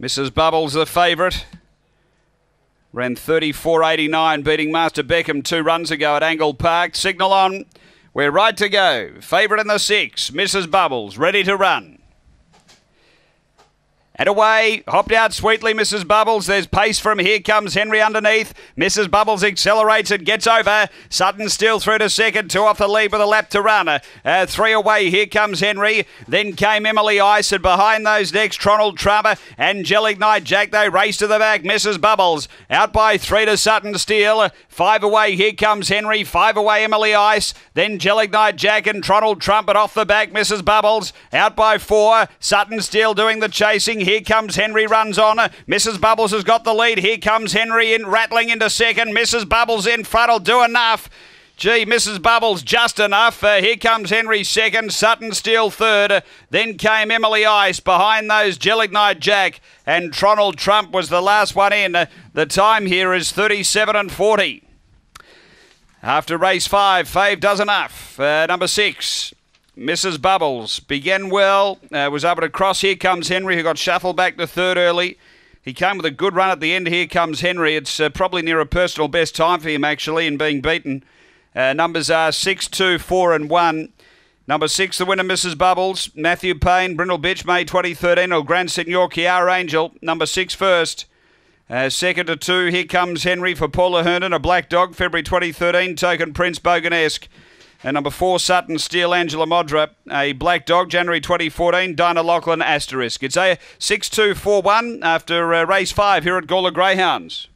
Mrs. Bubbles, the favourite. Ran 34.89, beating Master Beckham two runs ago at Angle Park. Signal on. We're right to go. Favourite in the six, Mrs. Bubbles, ready to run. And away, hopped out sweetly, Mrs. Bubbles. There's pace from here comes Henry underneath. Mrs. Bubbles accelerates and gets over. Sutton still through to second, two off the lead with a lap to run. Uh, three away, here comes Henry. Then came Emily Ice, and behind those next, Tronald and Angelic Knight Jack. They race to the back, Mrs. Bubbles. Out by three to Sutton Steel. Five away, here comes Henry. Five away, Emily Ice. Then Jellic Knight Jack and Tronald Trumpet off the back, Mrs. Bubbles. Out by four, Sutton Steel doing the chasing. Here comes Henry, runs on. Mrs. Bubbles has got the lead. Here comes Henry in rattling into second. Mrs. Bubbles in front will do enough. Gee, Mrs. Bubbles, just enough. Uh, here comes Henry second, Sutton still third. Uh, then came Emily Ice. Behind those, gelignite Jack and Tronald Trump was the last one in. Uh, the time here is 37 and 40. After race five, Fave does enough. Uh, number six, Mrs. Bubbles began well, uh, was able to cross. Here comes Henry, who got shuffled back to third early. He came with a good run at the end. Here comes Henry. It's uh, probably near a personal best time for him, actually, in being beaten. Uh, numbers are 6, 2, 4, and 1. Number 6, the winner, Mrs. Bubbles. Matthew Payne, Brindle Bitch, May 2013, or Grand Senor Kiara Angel. Number 6 first. Uh, second to 2, here comes Henry for Paula Herndon, a black dog, February 2013, Token Prince Boganesque. And number four, Sutton Steel, Angela Modra, a black dog, January 2014, Dinah Lachlan Asterisk. It's a 6241 after uh, race five here at Gawler Greyhounds.